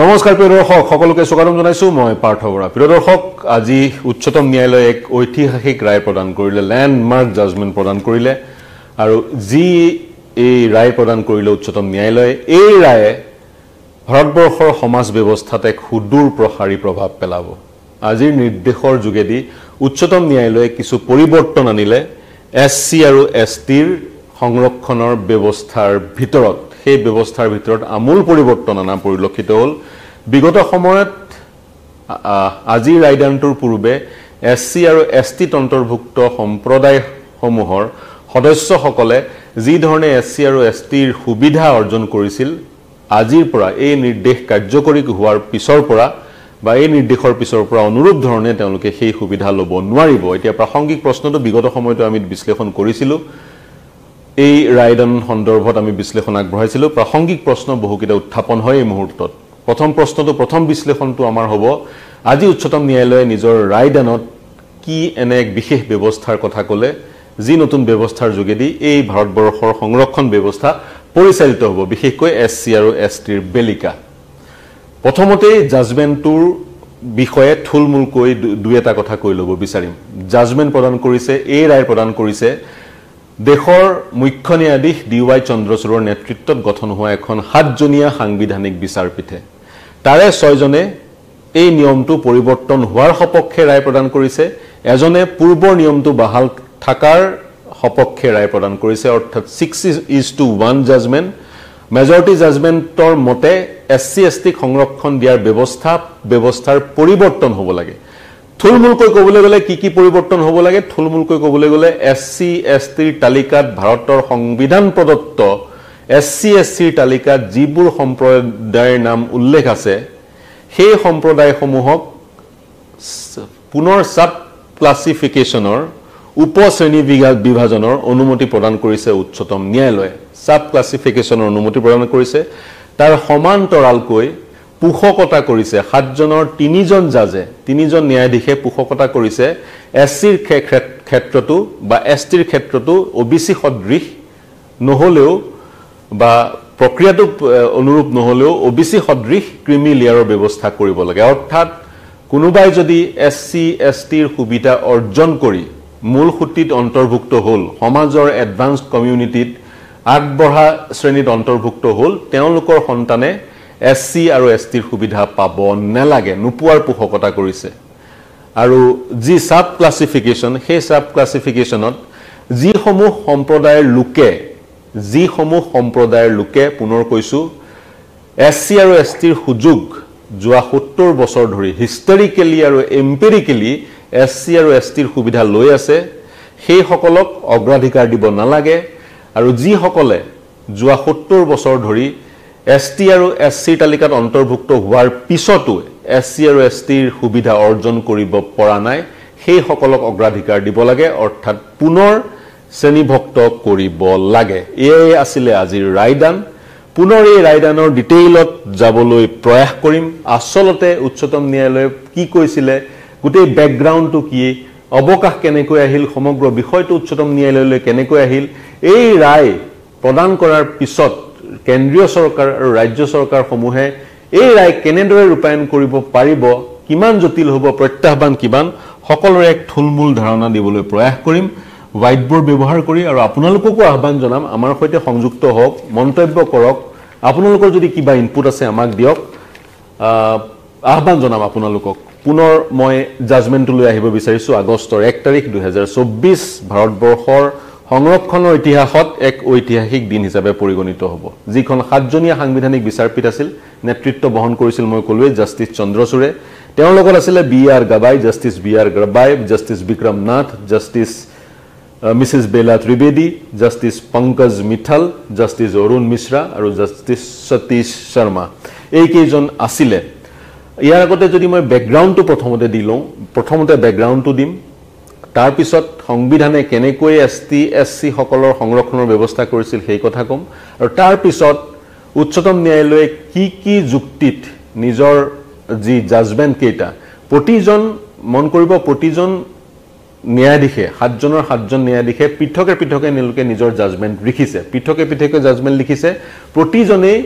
নমস্কাৰ প্ৰিয় দৰ্শক সকলোকে স্বাগতম জনাইছোঁ মই পাৰ্থ বৰা প্ৰিয় দৰ্শক আজি উচ্চতম ন্যায়ালয়ে এক ঐতিহাসিক ৰায় প্ৰদান কৰিলে লেণ্ডমাৰ্ক জাজমেণ্ট প্ৰদান কৰিলে আৰু যি এই ৰায় প্ৰদান কৰিলে উচ্চতম ন্যায়ালয়ে এই ৰায়ে ভাৰতবৰ্ষৰ সমাজ ব্যৱস্থাত এক সুদূৰ প্ৰসাৰী প্ৰভাৱ পেলাব আজিৰ নিৰ্দেশৰ যোগেদি উচ্চতম ন্যায়ালয়ে কিছু পৰিৱৰ্তন আনিলে এছ চি আৰু এছ টিৰ সংৰক্ষণৰ ব্যৱস্থাৰ ভিতৰত সেই ব্যৱস্থাৰ ভিতৰত আমূল পৰিৱৰ্তন অনা পৰিলক্ষিত হ'ল বিগত সময়ত আজিৰ আইদানটোৰ পূৰ্বে এছ চি আৰু এছ টিত অন্তৰ্ভুক্ত সম্প্ৰদায়সমূহৰ সদস্যসকলে যিধৰণে এছ চি আৰু এছ টিৰ সুবিধা অৰ্জন কৰিছিল আজিৰ পৰা এই নিৰ্দেশ কাৰ্যকৰী হোৱাৰ পিছৰ পৰা বা এই নিৰ্দেশৰ পিছৰ পৰা অনুৰূপ ধৰণে তেওঁলোকে সেই সুবিধা ল'ব নোৱাৰিব এতিয়া প্ৰাসংগিক প্ৰশ্নটো বিগত সময়তো আমি বিশ্লেষণ কৰিছিলোঁ এই ৰায়দান সন্দৰ্ভত আমি বিশ্লেষণ আগবঢ়াইছিলোঁ প্ৰাসংগিক প্ৰশ্ন বহুকেইটা উত্থাপন হয় এই মুহূৰ্তত প্ৰথম প্ৰশ্নটো প্ৰথম বিশ্লেষণটো আমাৰ হ'ব আজি উচ্চতম ন্যায়ালয়ে নিজৰ ৰায়দানত কি এনে এক বিশেষ ব্যৱস্থাৰ কথা ক'লে যি নতুন ব্যৱস্থাৰ যোগেদি এই ভাৰতবৰ্ষৰ সংৰক্ষণ ব্যৱস্থা পৰিচালিত হ'ব বিশেষকৈ এছ চি আৰু এছ টিৰ বেলিকা প্ৰথমতেই জাজমেণ্টটোৰ বিষয়ে থূলমূলকৈ দুই এটা কথা কৈ ল'ব বিচাৰিম জাজমেণ্ট প্ৰদান কৰিছে এই ৰায় প্ৰদান কৰিছে দেশৰ মুখ্য ন্যায়াধীশ ডি ৱাই চন্দ্ৰচূড়ৰ নেতৃত্বত গঠন হোৱা এখন সাতজনীয়া সাংবিধানিক বিচাৰপীঠে তাৰে ছয়জনে এই নিয়মটো পৰিৱৰ্তন হোৱাৰ সপক্ষে ৰায় প্ৰদান কৰিছে এজনে পূৰ্বৰ নিয়মটো বাহাল থকাৰ সপক্ষে ৰায় প্ৰদান কৰিছে অৰ্থাৎ six is two one judgement majority জাজমেণ্টৰ মতে এছ চি এছ টিক সংৰক্ষণ দিয়াৰ ব্যৱস্থা ব্যৱস্থাৰ পৰিৱৰ্তন হ'ব লাগে থুলমূলকৈ ক'বলৈ গ'লে কি কি পৰিৱৰ্তন হ'ব লাগে থুলমূলকৈ ক'বলৈ গ'লে এছ চি এছ টিৰ তালিকাত ভাৰতৰ সংবিধান প্ৰদত্ত এছ চি এছ চিৰ তালিকাত যিবোৰ সম্প্ৰদায়ৰ নাম উল্লেখ আছে সেই সম্প্ৰদায়সমূহক পুনৰ ছাব ক্লাছিফিকেশ্যনৰ উপশ্ৰেণী বিভা বিভাজনৰ অনুমতি প্ৰদান কৰিছে উচ্চতম ন্যায়ালয়ে চাপ ক্লাছিফিকেশ্যনৰ অনুমতি প্ৰদান কৰিছে তাৰ সমান্তৰালকৈ পোষকতা কৰিছে সাতজনৰ তিনিজন জাজে তিনিজন ন্যায়াধীশে পোষকতা কৰিছে এছ চিৰ ক্ষেত্ৰতো বা এছ টিৰ ক্ষেত্ৰতো অ' বি চি সদৃশ নহ'লেও বা প্ৰক্ৰিয়াটো অনুৰূপ নহ'লেও অ' বি চি সদৃশ ক্ৰিমি লেয়াৰৰ ব্যৱস্থা কৰিব লাগে অৰ্থাৎ কোনোবাই যদি এছ চি এছ টিৰ সুবিধা অৰ্জন কৰি মূল সূতিত অন্তৰ্ভুক্ত হ'ল সমাজৰ এডভান্স কমিউনিটিত আগবঢ়া শ্ৰেণীত অন্তৰ্ভুক্ত হ'ল তেওঁলোকৰ সন্তানে এছ চি আৰু এছ টিৰ সুবিধা পাব নেলাগে নোপোৱাৰ পোষকতা কৰিছে আৰু যি চাব ক্লাছিফিকেশ্যন সেই চাব ক্লাছিফিকেশ্যনত যিসমূহ সম্প্ৰদায়ৰ লোকে যিসমূহ সম্প্ৰদায়ৰ লোকে পুনৰ কৈছোঁ এছ চি আৰু এছ টিৰ সুযোগ যোৱা সত্তৰ বছৰ ধৰি হিষ্টৰিকেলি আৰু এম্পেৰিকেলি এছ চি আৰু এছ টিৰ সুবিধা লৈ আছে সেইসকলক অগ্ৰাধিকাৰ দিব নালাগে আৰু যিসকলে যোৱা সত্তৰ বছৰ ধৰি এছ টি আৰু এছ চিৰ তালিকাত অন্তৰ্ভুক্ত হোৱাৰ পিছতো এছ চি আৰু এছ টিৰ সুবিধা অৰ্জন কৰিব পৰা নাই সেইসকলক অগ্ৰাধিকাৰ দিব লাগে অৰ্থাৎ পুনৰ শ্ৰেণীভুক্ত কৰিব লাগে এয়াই আছিলে আজিৰ ৰায়দান পুনৰ এই ৰায়দানৰ ডিটেইলত যাবলৈ প্ৰয়াস কৰিম আচলতে উচ্চতম ন্যায়ালয়ে কি কৈছিলে গোটেই বেকগ্ৰাউণ্ডটো কি অৱকাশ কেনেকৈ আহিল সমগ্ৰ বিষয়টো উচ্চতম ন্যায়ালয়লৈ কেনেকৈ আহিল এই ৰায় প্ৰদান কৰাৰ পিছত কেন্দ্ৰীয় চৰকাৰ আৰু ৰাজ্য চৰকাৰসমূহে এই ৰায় কেনেদৰে ৰূপায়ণ কৰিব পাৰিব কিমান জটিল হ'ব প্ৰত্যাহ্বান কিমান সকলোৰে এক থুল মূল ধাৰণা দিবলৈ প্ৰয়াস কৰিম হোৱাইট বোৰ্ড ব্যৱহাৰ কৰি আৰু আপোনালোককো আহ্বান জনাম আমাৰ সৈতে সংযুক্ত হওক মন্তব্য কৰক আপোনালোকৰ যদি কিবা ইনপুট আছে আমাক দিয়ক আহ্বান জনাম আপোনালোকক পুনৰ মই জাজমেণ্টটোলৈ আহিব বিচাৰিছোঁ আগষ্টৰ এক তাৰিখ দুহেজাৰ চৌব্বিছ ভাৰতবৰ্ষৰ সংৰক্ষণৰ ইতিহাসত এক ঐতিহাসিক দিন হিচাপে পৰিগণিত হ'ব যিখন সাতজনীয়া সাংবিধানিক বিচাৰপীঠ আছিল নেতৃত্ব বহন কৰিছিল মই ক'লোৱে জাষ্টিছ চন্দ্ৰচূড়ে তেওঁৰ লগত আছিলে B R Gavai justice B R Gavai justice Vikram Nath justice Mrs Bela Trivedi justice Pankaj Mithal justice Arun Mishra আৰু জাষ্টিছ সতীশ শৰ্মা এইকেইজন আছিলে ইয়াৰ আগতে যদি মই বেকগ্ৰাউণ্ডটো প্ৰথমতে দি লওঁ প্ৰথমতে বেকগ্ৰাউণ্ডটো দিম তাৰপিছত সংবিধানে কেনেকৈ এছ টি এছ চি সকলৰ সংৰক্ষণৰ ব্যৱস্থা কৰিছিল সেই কথা ক'ম আৰু তাৰপিছত উচ্চতম ন্যায়ালয়ে কি কি যুক্তিত নিজৰ যি জাজমেণ্ট কেইটা প্ৰতিজন মন কৰিব প্ৰতিজন ন্যায়াধীশে সাতজনৰ সাতজন ন্যায়াধীশে পৃথকে পৃথকে তেওঁলোকে নিজৰ জাজমেণ্ট লিখিছে পৃথকে পৃথকে জাজমেণ্ট লিখিছে প্ৰতিজনেই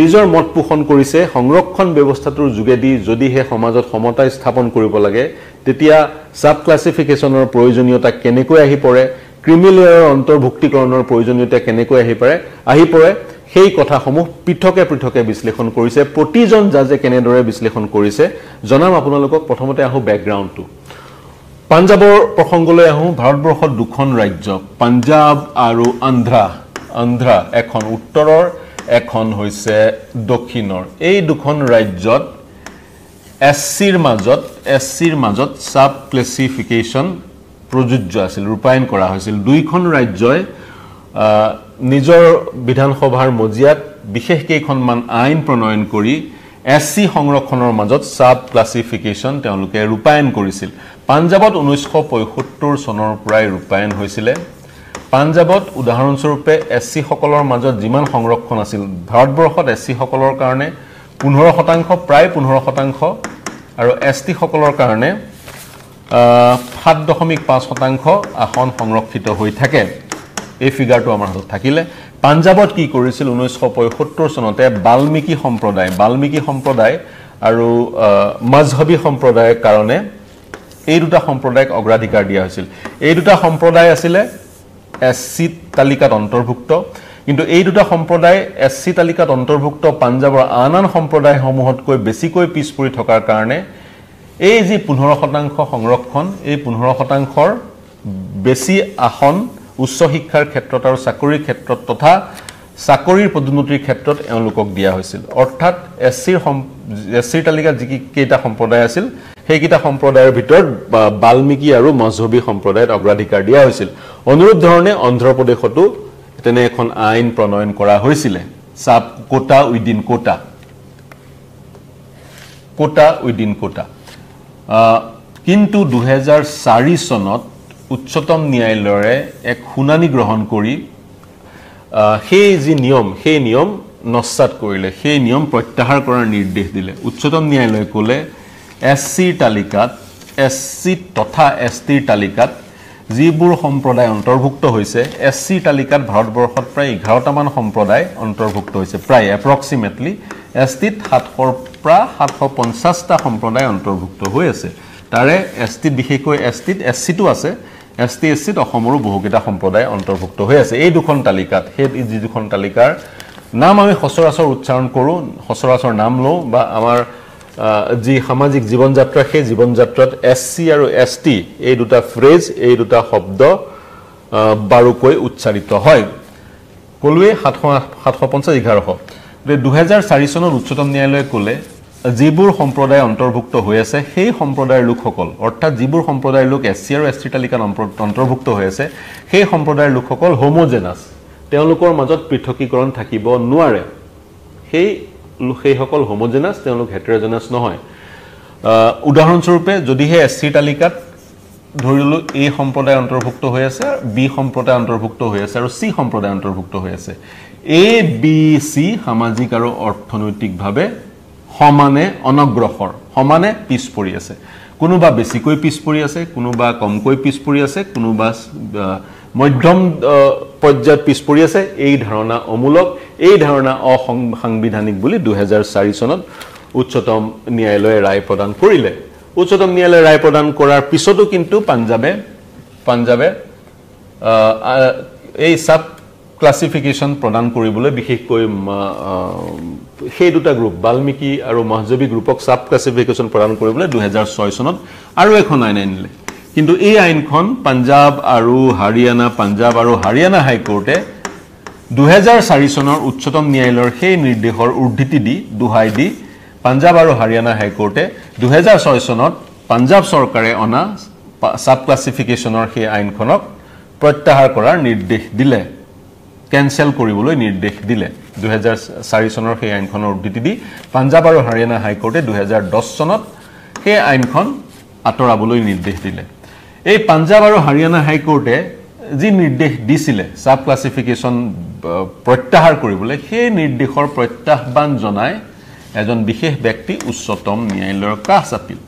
নিজৰ মত পোষণ কৰিছে সংৰক্ষণ ব্যৱস্থাটোৰ যোগেদি যদিহে সমাজত সমতা স্থাপন কৰিব লাগে তেতিয়া সাব ক্লাছিফিকেশ্যনৰ প্ৰয়োজনীয়তা কেনেকৈ আহি পৰে ক্ৰিমিলেয়াৰৰ অন্তৰ্ভুক্তিকৰণৰ প্ৰয়োজনীয়তা কেনেকৈ আহি পাৰে আহি পৰে সেই কথাসমূহ পৃথকে পৃথকে বিশ্লেষণ কৰিছে প্ৰতিজন জাজে কেনেদৰে বিশ্লেষণ কৰিছে জনাম আপোনালোকক প্ৰথমতে আহোঁ বেকগ্ৰাউণ্ডটো পাঞ্জাবৰ প্ৰসংগলৈ আহোঁ ভাৰতবৰ্ষত দুখন ৰাজ্য পাঞ্জাৱ আৰু আন্ধ্ৰা আন্ধ্ৰা এখন উত্তৰৰ এখন হৈছে দক্ষিণৰ এই দুখন ৰাজ্যত এছ চিৰ মাজত এছ চিৰ মাজত চাব ক্লেছিফিকেশ্যন প্ৰযোজ্য আছিল ৰূপায়ণ কৰা হৈছিল দুইখন ৰাজ্যই নিজৰ বিধানসভাৰ মজিয়াত বিশেষ কেইখনমান আইন প্ৰণয়ন কৰি এছ চি সংৰক্ষণৰ মাজত চাব ক্লাছিফিকেশ্যন তেওঁলোকে ৰূপায়ণ কৰিছিল পাঞ্জাৱত ঊনৈছশ পঁয়সত্তৰ চনৰ পৰাই ৰূপায়ণ হৈছিলে পাঞ্জাৱত উদাহৰণস্বৰূপে এছ চিসকলৰ মাজত যিমান সংৰক্ষণ আছিল ভাৰতবৰ্ষত এছ চিসকলৰ কাৰণে পোন্ধৰ শতাংশ প্ৰায় পোন্ধৰ শতাংশ আৰু এছ টিসকলৰ কাৰণে সাত দশমিক পাঁচ শতাংশ আসন সংৰক্ষিত হৈ থাকে এই ফিগাৰটো আমাৰ হাতত থাকিলে পাঞ্জাৱত কি কৰিছিল ঊনৈছশ পঁয়সত্তৰ চনতে বাল্মীকি সম্প্ৰদায় বাল্মীকি সম্প্ৰদায় আৰু মজহবী সম্প্ৰদায়ৰ কাৰণে এই দুটা সম্প্ৰদায়ক অগ্ৰাধিকাৰ দিয়া হৈছিল এই দুটা সম্প্ৰদায় আছিলে এছ চি তালিকাত অন্তৰ্ভুক্ত কিন্তু এই দুটা সম্প্ৰদায় এছ চি তালিকাত অন্তৰ্ভুক্ত পাঞ্জাৱৰ আন আন সম্প্ৰদায়সমূহতকৈ বেছিকৈ পিছ পৰি থকাৰ কাৰণে এই যি পোন্ধৰ শতাংশ সংৰক্ষণ এই পোন্ধৰ শতাংশৰ বেছি আসন উচ্চ শিক্ষাৰ ক্ষেত্ৰত আৰু চাকৰিৰ ক্ষেত্ৰত তথা চাকৰিৰ পদোন্নতিৰ ক্ষেত্ৰত এওঁলোকক দিয়া হৈছিল অৰ্থাৎ এছ চিৰ সম এছ চিৰ তালিকাত যিকেইটা সম্প্ৰদায় আছিল সেইকেইটা সম্প্ৰদায়ৰ ভিতৰত বাল্মীকি আৰু মজহবী সম্প্ৰদায়ত অগ্ৰাধিকাৰ দিয়া হৈছিল অনুৰোধ ধৰণে অন্ধ্ৰপ্ৰদেশতো তেনে এখন আইন প্ৰণয়ন কৰা হৈছিলে sub quota within quota quota within quota কিন্তু দুহেজাৰ চাৰি চনত উচ্চতম ন্যায়ালয়ে এক শুনানি গ্ৰহণ কৰি সেই যি নিয়ম সেই নিয়ম নস্বাত কৰিলে সেই নিয়ম প্ৰত্যাহাৰ কৰাৰ নিৰ্দেশ দিলে উচ্চতম ন্যায়ালয়ে ক'লে এছ চিৰ তালিকাত এছ চি তথা এছ টিৰ তালিকাত যিবোৰ সম্প্ৰদায় অন্তৰ্ভুক্ত হৈছে এছ চি তালিকাত ভাৰতবৰ্ষত প্ৰায় এঘাৰটামান সম্প্ৰদায় অন্তৰ্ভুক্ত হৈছে প্ৰায় এপ্ৰক্সিমেটলি এছ টিত সাতশৰ পৰা সাতশ পঞ্চাছটা সম্প্ৰদায় অন্তৰ্ভুক্ত হৈ আছে তাৰে এছ টিত বিশেষকৈ এছ টিত এছ চিটো আছে এছ টি এছ চিত অসমৰো বহুকেইটা সম্প্ৰদায় অন্তৰ্ভুক্ত হৈ আছে এই দুখন তালিকাত সেই যি দুখন তালিকাৰ নাম আমি সচৰাচৰ উচ্চাৰণ কৰোঁ সচৰাচৰ নাম লওঁ বা আমাৰ যি সামাজিক জীৱন যাত্ৰা সেই জীৱন যাত্ৰাত এছ চি আৰু এছ টি এই দুটা ফ্ৰেজ এই দুটা শব্দ বাৰুকৈ উচ্চাৰিত হয় ক'লোৱেই সাতশ সাতশ পঞ্চাছ এঘাৰশ গতিকে দুহেজাৰ চাৰি চনত উচ্চতম ন্যায়ালয়ে ক'লে যিবোৰ সম্প্ৰদায় অন্তৰ্ভুক্ত হৈ আছে সেই সম্প্ৰদায়ৰ লোকসকল অৰ্থাৎ যিবোৰ সম্প্ৰদায়ৰ লোক এছ চি আৰু এছ টি তালিকাত অন্তৰ্ভুক্ত হৈ আছে সেই সম্প্ৰদায়ৰ লোকসকল হোম'জেনাছ তেওঁলোকৰ মাজত পৃথকীকৰণ থাকিব নোৱাৰে সেই সেইসকল হোমোজেনাছ তেওঁলোক হেটেৰাজেনাছ নহয় উদাহৰণস্বৰূপে যদিহে এছ চি তালিকাত ধৰি ল'লোঁ এ সম্প্ৰদায় অন্তৰ্ভুক্ত হৈ আছে বি সম্প্ৰদায় অন্তৰ্ভুক্ত হৈ আছে আৰু চি সম্প্ৰদায় অন্তৰ্ভুক্ত হৈ আছে এ বি চি সামাজিক আৰু অৰ্থনৈতিকভাৱে সমানে অনগ্ৰসৰ সমানে পিছ পৰি আছে কোনোবা বেছিকৈ পিছ পৰি আছে কোনোবা কমকৈ পিছ পৰি আছে কোনোবা মধ্যম পৰ্যায়ত পিছ পৰি আছে এই ধাৰণা অমূলক এই ধাৰণা অসং সাংবিধানিক বুলি দুহেজাৰ চাৰি চনত উচ্চতম ন্যায়ালয়ে ৰায় প্ৰদান কৰিলে উচ্চতম ন্যায়ালয়ে ৰায় প্ৰদান কৰাৰ পিছতো কিন্তু পাঞ্জাবে পাঞ্জাৱে এই চাব ক্লাছিফিকেশ্যন প্ৰদান কৰিবলৈ বিশেষকৈ সেই দুটা গ্ৰুপ বাল্মীকি আৰু মহজবী গ্ৰুপক চাব ক্লাছিফিকেশ্যন প্ৰদান কৰিবলৈ দুহেজাৰ ছয় চনত আৰু এখন আইন আনিলে কিন্তু এই আইনখন পাঞ্জাব আৰু হাৰিয়ানা পাঞ্জাব আৰু হাৰিয়ানা হাইকোৰ্টে দুহেজাৰ চাৰি চনৰ উচ্চতম ন্যায়ালয়ৰ সেই নিৰ্দেশৰ উদ্ধৃতি দি দোহাই দি পাঞ্জাব আৰু হাৰিয়ানা হাইকোৰ্টে দুহেজাৰ ছয় চনত পাঞ্জাব চৰকাৰে অনা ছাব ক্লাছিফিকেশ্যনৰ সেই আইনখনক প্ৰত্যাহাৰ কৰাৰ নিৰ্দেশ দিলে কেঞ্চেল কৰিবলৈ নিৰ্দেশ দিলে দুহেজাৰ চাৰি চনৰ সেই আইনখনৰ উদ্ধৃতি দি পাঞ্জাব আৰু হাৰিয়ানা হাইকোৰ্টে দুহেজাৰ দহ চনত সেই আইনখন আঁতৰাবলৈ নিৰ্দেশ দিলে এই পাঞ্জাব আৰু হাৰিয়ানা হাইকোৰ্টে যি নিৰ্দেশ দিছিলে চাব ক্লাছিফিকেশ্যন প্ৰত্যাহাৰ কৰিবলৈ সেই নিৰ্দেশৰ প্ৰত্যাহ্বান জনাই এজন বিশেষ ব্যক্তি উচ্চতম ন্যায়ালয়ৰ কাষ চাপিল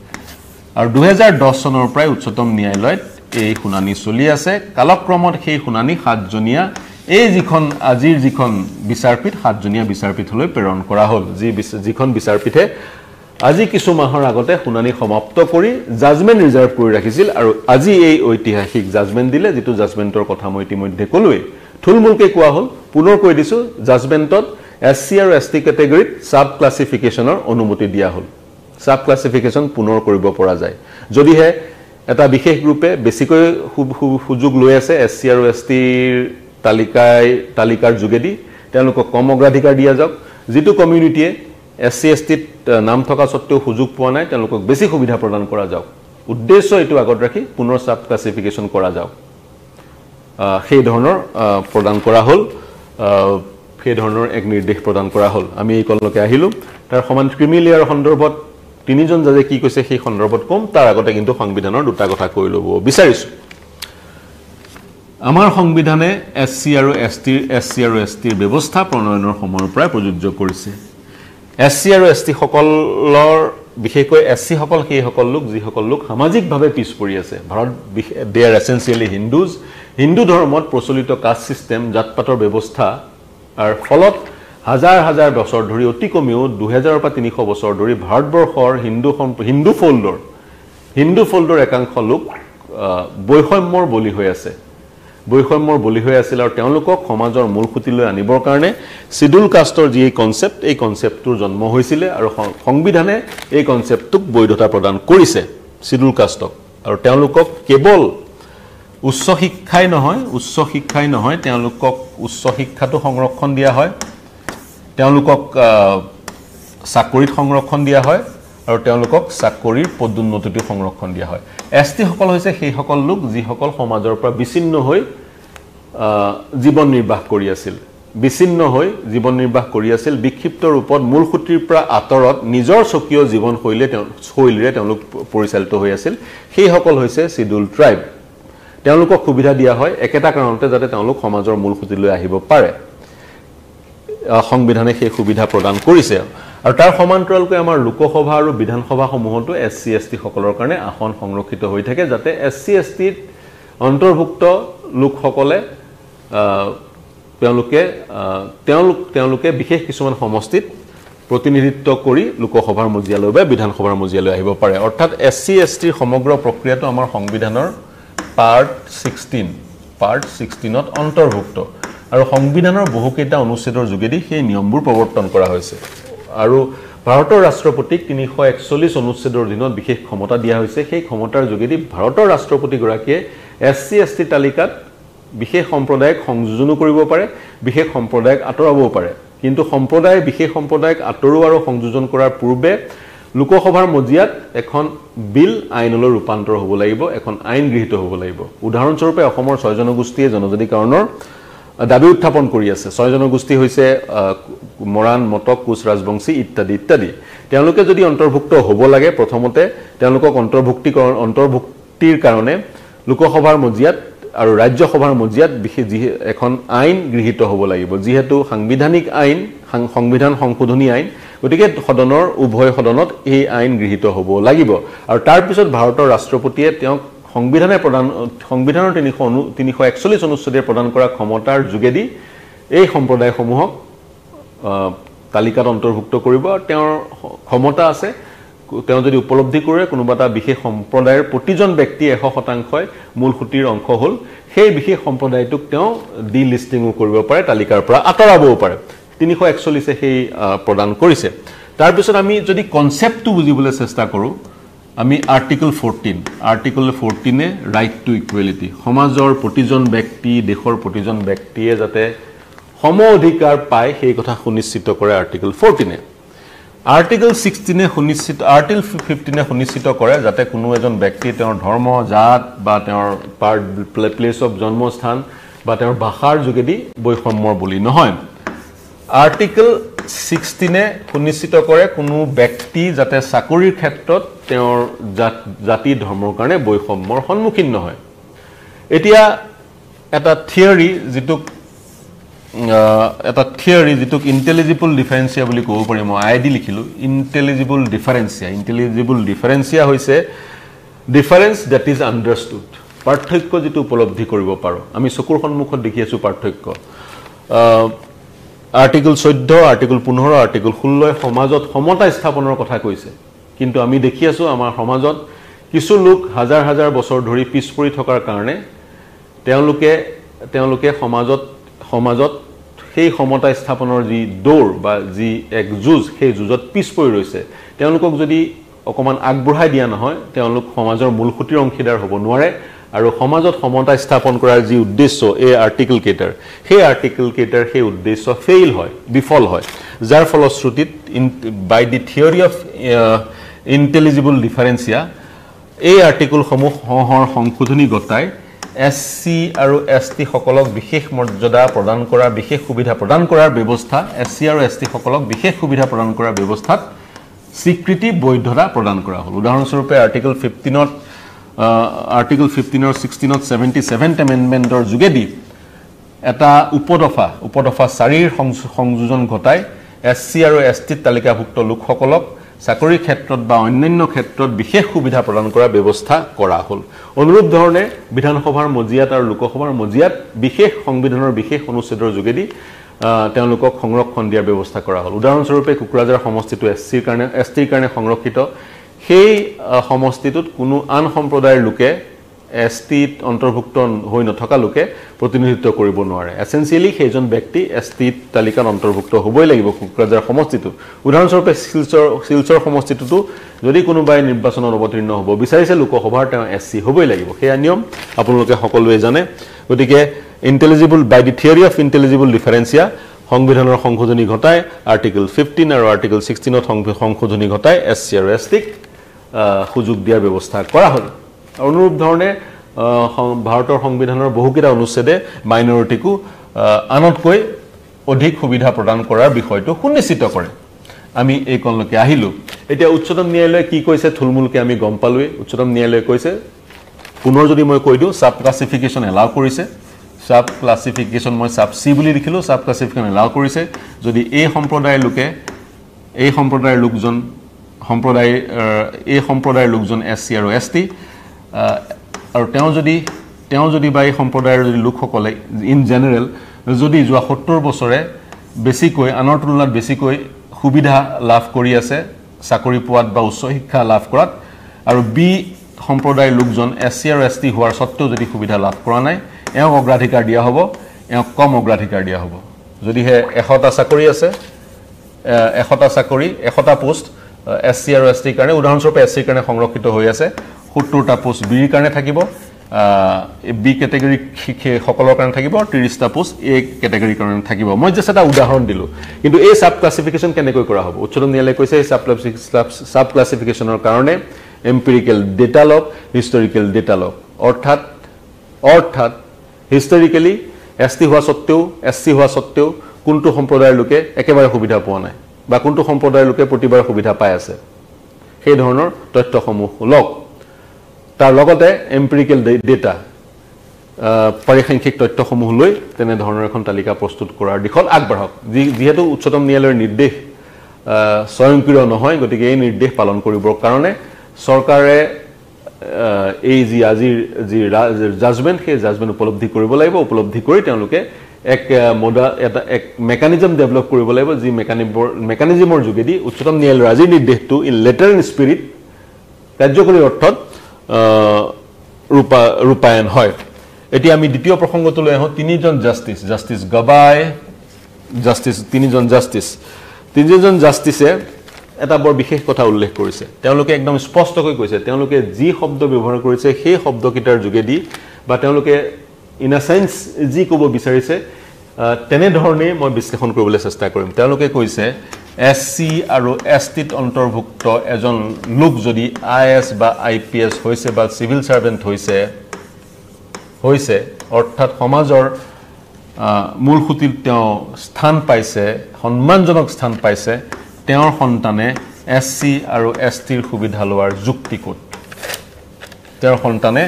আৰু দুহেজাৰ দহ চনৰ পৰাই উচ্চতম ন্যায়ালয়ত এই শুনানি চলি আছে কালক্ৰমত সেই শুনানি সাতজনীয়া এই যিখন আজিৰ যিখন বিচাৰপীঠ সাতজনীয়া বিচাৰপীঠলৈ প্ৰেৰণ কৰা হ'ল যি যিখন বিচাৰপীঠে আজি কিছু মাহৰ আগতে শুনানি সমাপ্ত কৰি জাজমেণ্ট ৰিজাৰ্ভ কৰি ৰাখিছিল আৰু আজি এই ঐতিহাসিক জাজমেণ্ট দিলে যিটো জাজমেণ্টৰ কথা মই ইতিমধ্যে ক'লোৱেই থুলমূলকৈ কোৱা হ'ল পুনৰ কৈ দিছোঁ জাজমেণ্টত এছ চি আৰু এছ টি কেটেগৰীত ছাব ক্লাছিফিকেশ্যনৰ অনুমতি দিয়া হ'ল ছাব ক্লাছিফিকেশ্যন পুনৰ কৰিব পৰা যায় যদিহে এটা বিশেষ গ্ৰুপে বেছিকৈ সুযোগ লৈ আছে এছ চি আৰু এছ টিৰ তালিকাই তালিকাৰ যোগেদি তেওঁলোকক কম অগ্ৰাধিকাৰ দিয়া যাওক যিটো কমিউনিটিয়ে এছ চি এছ টিত নাম থকা স্বত্বেও সুযোগ পোৱা নাই তেওঁলোকক বেছি সুবিধা প্ৰদান কৰা যাওক উদ্দেশ্য এইটো আগত ৰাখি পুনৰ চাব ক্লাছিফিকেশ্যন কৰা যাওক সেই ধৰণৰ প্ৰদান কৰা হ'ল সেই ধৰণৰ এক নিৰ্দেশ প্ৰদান কৰা হ'ল আমি এই কললৈকে আহিলোঁ তাৰ সমান ক্ৰিমি লেয়াৰ সন্দৰ্ভত তিনিজন যাতে কি কৈছে সেই সন্দৰ্ভত ক'ম তাৰ আগতে কিন্তু সংবিধানৰ দুটা কথা কৈ ল'ব বিচাৰিছোঁ আমাৰ সংবিধানে এছ চি আৰু এছ টিৰ এছ চি আৰু এছ টিৰ ব্যৱস্থা প্ৰণয়নৰ সময়ৰ পৰাই প্ৰযোজ্য কৰিছে এছ চি আৰু এছ টিসকলৰ বিশেষকৈ এছ চিসকল সেইসকল লোক যিসকল লোক সামাজিকভাৱে পিছ পৰি আছে ভাৰত দে আৰ এচেঞ্চিয়েলি হিন্দুজ হিন্দু ধৰ্মত প্ৰচলিত কাষ্ট ছিষ্টেম জাত পাতৰ ব্যৱস্থাৰ ফলত হাজাৰ হাজাৰ বছৰ ধৰি অতি কমেও দুহেজাৰৰ পৰা তিনিশ বছৰ ধৰি ভাৰতবৰ্ষৰ হিন্দু হিন্দু ফল্ডৰ হিন্দু ফল্ডৰ একাংশ লোক বৈষম্যৰ বলি হৈ আছে বৈষম্যৰ বলি হৈ আছিল আৰু তেওঁলোকক সমাজৰ মূল মূলসুঁতিলৈ আনিবৰ কাৰণে চিডুল কাষ্টৰ যি কনচেপ্ট এই কনচেপ্টটোৰ জন্ম হৈছিলে আৰু সংবিধানে এই কনচেপ্টটোক বৈধতা প্ৰদান কৰিছে চিডুল কাষ্টক আৰু তেওঁলোকক কেৱল উচ্চ শিক্ষাই নহয় উচ্চ শিক্ষাই নহয় তেওঁলোকক উচ্চ শিক্ষাটো সংৰক্ষণ দিয়া হয় তেওঁলোকক চাকৰিত সংৰক্ষণ দিয়া হয় আৰু তেওঁলোকক চাকৰিৰ পদোন্নতিটো সংৰক্ষণ দিয়া হয় এছ টিসকল হৈছে সেইসকল লোক যিসকল সমাজৰ পৰা বিচ্ছিন্ন হৈ জীৱন নিৰ্বাহ কৰি আছিল বিচ্ছিন্ন হৈ জীৱন নিৰ্বাহ কৰি আছিল বিক্ষিপ্ত ৰূপত মূল সুঁতিৰ পৰা আঁতৰত নিজৰ স্বকীয় জীৱনশৈলীয়ে তেওঁ শৈলীৰে তেওঁলোক পৰিচালিত হৈ আছিল সেইসকল হৈছে চিডুল ট্ৰাইব তেওঁলোকক সুবিধা দিয়া হয় একেটা কাৰণতে যাতে তেওঁলোক সমাজৰ মূল সুঁতিলৈ আহিব পাৰে সংবিধানে সেই সুবিধা প্ৰদান কৰিছে আৰু তাৰ সমান্তৰালকৈ আমাৰ লোকসভা আৰু বিধানসভাসমূহতো এছ চি এছ টিসকলৰ কাৰণে আসন সংৰক্ষিত হৈ থাকে যাতে এছ চি এছ টিত অন্তৰ্ভুক্ত লোকসকলে তেওঁলোকে তেওঁলোক তেওঁলোকে বিশেষ কিছুমান সমষ্টিত প্ৰতিনিধিত্ব কৰি লোকসভাৰ মজিয়ালৈ বা বিধানসভাৰ মজিয়ালৈ আহিব পাৰে অৰ্থাৎ এছ চি এছ টিৰ সমগ্ৰ প্ৰক্ৰিয়াটো আমাৰ সংবিধানৰ পাৰ্ট ছিক্সটিন পাৰ্ট ছিক্সটিনত অন্তৰ্ভুক্ত আৰু সংবিধানৰ বহুকেইটা অনুচ্ছেদৰ যোগেদি সেই নিয়মবোৰ প্ৰৱৰ্তন কৰা হৈছে আৰু ভাৰতৰ ৰাষ্ট্ৰপতিক তিনিশ একচল্লিছ অনুচ্ছেদৰ দিনত বিশেষ ক্ষমতা দিয়া হৈছে সেই ক্ষমতাৰ যোগেদি ভাৰতৰ ৰাষ্ট্ৰপতিগৰাকীয়ে এছ চি এছ টি তালিকাত বিশেষ সম্প্ৰদায়ক সংযোজনো কৰিব পাৰে বিশেষ সম্প্ৰদায়ক আঁতৰাবও পাৰে কিন্তু সম্প্ৰদায় বিশেষ সম্প্ৰদায়ক আঁতৰোৱা আৰু সংযোজন কৰাৰ পূৰ্বে লোকসভাৰ মজিয়াত এখন বিল আইনলৈ ৰূপান্তৰ হ'ব লাগিব এখন আইন গৃহীত হ'ব লাগিব উদাহৰণস্বৰূপে অসমৰ ছয় জনগোষ্ঠীয়ে জনজাতিকৰণৰ দাবী উত্থাপন কৰি আছে ছয় জনগোষ্ঠী হৈছে মৰাণ মটক কোচ ৰাজবংশী ইত্যাদি ইত্যাদি তেওঁলোকে যদি অন্তৰ্ভুক্ত হ'ব লাগে প্ৰথমতে তেওঁলোকক অন্তৰ্ভুক্তিকৰণ অন্তৰ্ভুক্তিৰ কাৰণে লোকসভাৰ মজিয়াত আৰু ৰাজ্যসভাৰ মজিয়াত বিশেষ যি এখন আইন গৃহীত হ'ব লাগিব যিহেতু সাংবিধানিক আইন সংবিধান সংশোধনী আইন গতিকে সদনৰ উভয় সদনত এই আইন গৃহীত হ'ব লাগিব আৰু তাৰপিছত ভাৰতৰ ৰাষ্ট্ৰপতিয়ে তেওঁক সংবিধানে প্ৰদান সংবিধানৰ তিনিশ অনু তিনিশ একচল্লিছ অনুচ্ছেদে প্ৰদান কৰা ক্ষমতাৰ যোগেদি এই সম্প্ৰদায়সমূহক তালিকাত অন্তৰ্ভুক্ত কৰিব আৰু তেওঁৰ ক্ষমতা আছে তেওঁ যদি উপলব্ধি কৰে কোনোবা এটা বিশেষ সম্প্ৰদায়ৰ প্ৰতিজন ব্যক্তি এশ শতাংশই মূল সুঁতিৰ অংশ হ'ল সেই বিশেষ সম্প্ৰদায়টোক তেওঁ ডি লিষ্টিঙো কৰিব পাৰে তালিকাৰ পৰা আঁতৰাবও পাৰে তিনিশ একচল্লিছে সেই প্ৰদান কৰিছে তাৰপিছত আমি যদি কনচেপ্টটো বুজিবলৈ চেষ্টা কৰোঁ আমি আৰ্টিকল ফৰ্টিন আৰ্টিকল ফ'ৰটিনে ৰাইট টু ইকুৱেলিটি সমাজৰ প্ৰতিজন ব্যক্তি দেশৰ প্ৰতিজন ব্যক্তিয়ে যাতে সম অধিকাৰ পায় সেই কথা সুনিশ্চিত কৰে আৰ্টিকল ফ'ৰটিনে আৰ্টিকল ছিক্সটিনে সুনিশ্চিত আৰ্টিকল ফিফটিনে সুনিশ্চিত কৰে যাতে কোনো এজন ব্যক্তি তেওঁৰ ধৰ্ম জাত বা তেওঁৰ পাৰ্ট প্লেচ অফ জন্মস্থান বা তেওঁৰ ভাষাৰ যোগেদি বৈষম্যৰ বুলি নহয় আৰ্টিকল ছিক্সটিনে সুনিশ্চিত কৰে কোনো ব্যক্তি যাতে চাকৰিৰ ক্ষেত্ৰত তেওঁৰ জাতি ধৰ্মৰ কাৰণে বৈষম্যৰ সন্মুখীন নহয় এতিয়া এটা থিয়ৰী যিটোক এটা থিয়ৰী যিটোক ইণ্টেলিজিবল ডিফাৰেঞ্চিয়া বুলি ক'ব পাৰি মই আই ডি লিখিলোঁ ইণ্টেলিজিবল ডিফাৰেঞ্চিয়া ইণ্টেলিজিবল ডিফাৰেঞ্চিয়া হৈছে ডিফাৰেঞ্চ ডেট ইজ আণ্ডাৰষ্টুড পাৰ্থক্য যিটো উপলব্ধি কৰিব পাৰোঁ আমি চকুৰ সন্মুখত দেখি আছোঁ পাৰ্থক্য আৰ্টিকল চৈধ্য আৰ্টিকল পোন্ধৰ আৰ্টিকল ষোল্লই সমাজত সমতা স্থাপনৰ কথা কৈছে কিন্তু আমি দেখি আছোঁ আমাৰ সমাজত কিছু লোক হাজাৰ হাজাৰ বছৰ ধৰি পিছ পৰি থকাৰ কাৰণে তেওঁলোকে তেওঁলোকে সমাজত সমাজত সেই সমতা স্থাপনৰ যি দৌৰ বা যি এক যুঁজ সেই যুঁজত পিছ পৰি ৰৈছে তেওঁলোকক যদি অকণমান আগবঢ়াই দিয়া নহয় তেওঁলোক সমাজৰ মূল মূলসুঁতিৰ অংশীদাৰ হ'ব নোৱাৰে আৰু সমাজত সমতা স্থাপন কৰাৰ যি উদ্দেশ্য এই আৰ্টিকেল কেইটাৰ সেই আৰ্টিকলকেইটাৰ সেই উদ্দেশ্য ফেইল হয় বিফল হয় যাৰ ফলশ্ৰুতিত in by the theory of intelligible differentia এই আৰ্টিকলসমূহ সহৰ সংশোধনী গতাই এছ চি আৰু এছ টিসকলক বিশেষ মৰ্যাদা প্ৰদান কৰাৰ বিশেষ সুবিধা প্ৰদান কৰাৰ ব্যৱস্থা এছ চি আৰু এছ টিসকলক বিশেষ সুবিধা প্ৰদান কৰাৰ ব্যৱস্থাত স্বীকৃতি বৈধতা প্ৰদান কৰা হ'ল উদাহৰণস্বৰূপে আৰ্টিকল ফিফটিনত আৰ্টিকল ফিফটিনৰ ছিক্সটিনত ছেভেণ্টি ছেভেণ্ট এমেণ্ডমেণ্টৰ যোগেদি এটা উপদফা উপদফা চাৰিৰ সংযোজন ঘটাই এছ চি আৰু এছ টিত তালিকাভুক্ত লোকসকলক চাকৰিৰ ক্ষেত্ৰত বা অন্যান্য ক্ষেত্ৰত বিশেষ সুবিধা প্ৰদান কৰাৰ ব্যৱস্থা কৰা হ'ল অনুৰূপ ধৰণে বিধানসভাৰ মজিয়াত আৰু লোকসভাৰ মজিয়াত বিশেষ সংবিধানৰ বিশেষ অনুচ্ছেদৰ যোগেদি তেওঁলোকক সংৰক্ষণ দিয়াৰ ব্যৱস্থা কৰা হ'ল উদাহৰণস্বৰূপে কোকৰাঝাৰ সমষ্টিটো এছ চিৰ কাৰণে এছ টিৰ কাৰণে সংৰক্ষিত সেই সমষ্টিটোত কোনো আন সম্প্ৰদায়ৰ লোকে এছ টিত অন্তৰ্ভুক্ত হৈ নথকা লোকে প্ৰতিনিধিত্ব কৰিব নোৱাৰে এচেঞ্চিয়েলি সেইজন ব্যক্তি এছ টিত তালিকাত অন্তৰ্ভুক্ত হ'বই লাগিব কোকৰাঝাৰ সমষ্টিটো উদাহৰণস্বৰূপে শিলচৰ শিলচৰ সমষ্টিটোতো যদি কোনোবাই নিৰ্বাচনত অৱতীৰ্ণ হ'ব বিচাৰিছে লোকসভাৰ তেওঁ এছ চি হ'বই লাগিব সেয়া নিয়ম আপোনালোকে সকলোৱে জানে গতিকে ইণ্টেলিজিবল বাই দি থিয়ৰী অফ ইণ্টেলিজিবল ডিফাৰেঞ্চিয়া সংবিধানৰ সংশোধনী ঘটাই আৰ্টিকল ফিফটিন আৰু আৰ্টিকেল ছিক্সটিনত সংশোধনী ঘটাই এছ চি আৰু এছ টিক সুযোগ দিয়াৰ ব্যৱস্থা কৰা হ'ল অনুৰূপ ধৰণে ভাৰতৰ সংবিধানৰ বহুকেইটা অনুচ্ছেদে মাইনৰিটিকো আনতকৈ অধিক সুবিধা প্ৰদান কৰাৰ বিষয়টো সুনিশ্চিত কৰে আমি এই এইকণলৈকে আহিলোঁ এতিয়া উচ্চতম ন্যায়ালয়ে কি কৈছে থুলমূলকৈ আমি গম পালোঁৱেই উচ্চতম ন্যায়ালয়ে কৈছে পুনৰ যদি মই কৈ দিওঁ চাব ক্লাছিফিকেশ্যন এলাউ কৰিছে চাব ক্লাছিফিকেশ্যন মই চাব চি বুলি লিখিলোঁ চাব ক্লাছিফিকেশ্যন এলাউ কৰিছে যদি এই সম্প্ৰদায়ৰ লোকে এই সম্প্ৰদায়ৰ লোকজন সম্প্ৰদায় এই সম্প্ৰদায়ৰ লোকজন এছ চি আৰু এছ টি আৰু তেওঁ যদি তেওঁ যদি বা এই সম্প্ৰদায়ৰ যদি লোকসকলে ইন জেনেৰেল যদি যোৱা সত্তৰ বছৰে বেছিকৈ আনৰ তুলনাত বেছিকৈ সুবিধা লাভ কৰি আছে চাকৰি পোৱাত বা উচ্চ শিক্ষা লাভ কৰাত আৰু বি সম্প্ৰদায়ৰ লোকজন এছ চি আৰু এছ টি হোৱাৰ স্বত্বেও যদি সুবিধা লাভ কৰা নাই এওঁক অগ্ৰাধিকাৰ দিয়া হ'ব এওঁক কম অগ্ৰাধিকাৰ দিয়া হ'ব যদিহে এশটা চাকৰি আছে এশটা চাকৰি এশটা পোষ্ট এছ চি আৰু এছ টিৰ কাৰণে উদাহৰণস্বৰূপে এছ চিৰ কাৰণে সংৰক্ষিত হৈ আছে সত্তৰটা পোষ্ট বিৰ কাৰণে থাকিব বি কেটেগৰী সকলৰ কাৰণে থাকিব আৰু ত্ৰিছটা পোষ্ট এ কেটেগৰীৰ কাৰণে থাকিব মই জাষ্ট এটা উদাহৰণ দিলোঁ কিন্তু এই চাব ক্লাছিফিকেশ্যন কেনেকৈ কৰা হ'ব উচ্চতম ন্যায়ালয়ে কৈছে এই চাব চাব ক্লাছিফিকেশ্যনৰ কাৰণে এম্পেৰিকেল ডেটা লওক হিষ্টৰিকেল ডেটা লওক অৰ্থাৎ অৰ্থাৎ হিষ্টৰিকেলি এছ টি হোৱা স্বত্তেও এছ চি হোৱা স্বত্তেও কোনটো সম্প্ৰদায়ৰ লোকে একেবাৰে সুবিধা পোৱা নাই বা কোনটো সম্প্ৰদায়ৰ লোকে প্ৰতিবাৰ সুবিধা পাই আছে সেই ধৰণৰ তথ্যসমূহ লওক তাৰ লগতে এম্পেৰিকেল ডেটা পাৰিসাংখ্যিক তথ্যসমূহ লৈ তেনেধৰণৰ এখন তালিকা প্ৰস্তুত কৰাৰ দিশত আগবাঢ়ক যি যিহেতু উচ্চতম ন্যায়ালয়ৰ নিৰ্দেশ স্বয়ংক্ৰিয় নহয় গতিকে এই নিৰ্দেশ পালন কৰিবৰ কাৰণে চৰকাৰে এই যি আজিৰ যি জাজমেণ্ট সেই জাজমেণ্ট উপলব্ধি কৰিব লাগিব উপলব্ধি কৰি তেওঁলোকে এক মডা এটা এক মেকানিজম ডেভেলপ কৰিব লাগিব যি মেকানিবৰ মেকানিজমৰ যোগেদি উচ্চতম ন্যায়ালয়ৰ আজিৰ নিৰ্দেশটো ইন লেটাৰ ইন স্পিৰিট কাৰ্যকৰী অৰ্থত ৰূপায়ণ হয় এতিয়া আমি দ্বিতীয় প্ৰসংগটোলৈ আহোঁ তিনিজন জাষ্টিছ জাষ্টিছ গবাই জাষ্টিছ তিনিজন জাষ্টিছ তিনিজন জাষ্টিছে এটা বৰ বিশেষ কথা উল্লেখ কৰিছে তেওঁলোকে একদম স্পষ্টকৈ কৈছে তেওঁলোকে যি শব্দ ব্যৱহাৰ কৰিছে সেই শব্দকেইটাৰ যোগেদি বা তেওঁলোকে ইন আ চেন্স যি ক'ব বিচাৰিছে তেনেধৰণেই মই বিশ্লেষণ কৰিবলৈ চেষ্টা কৰিম তেওঁলোকে কৈছে এছ চি আৰু এছ টিত অন্তৰ্ভুক্ত এজন লোক যদি আই এছ বা আই পি এছ হৈছে বা চিভিল ছাৰ্ভেণ্ট হৈছে হৈছে অৰ্থাৎ সমাজৰ মূল সুঁতিত তেওঁ স্থান পাইছে সন্মানজনক স্থান পাইছে তেওঁৰ সন্তানে এছ চি আৰু এছ টিৰ সুবিধা লোৱাৰ যুক্তি ক'ত তেওঁৰ সন্তানে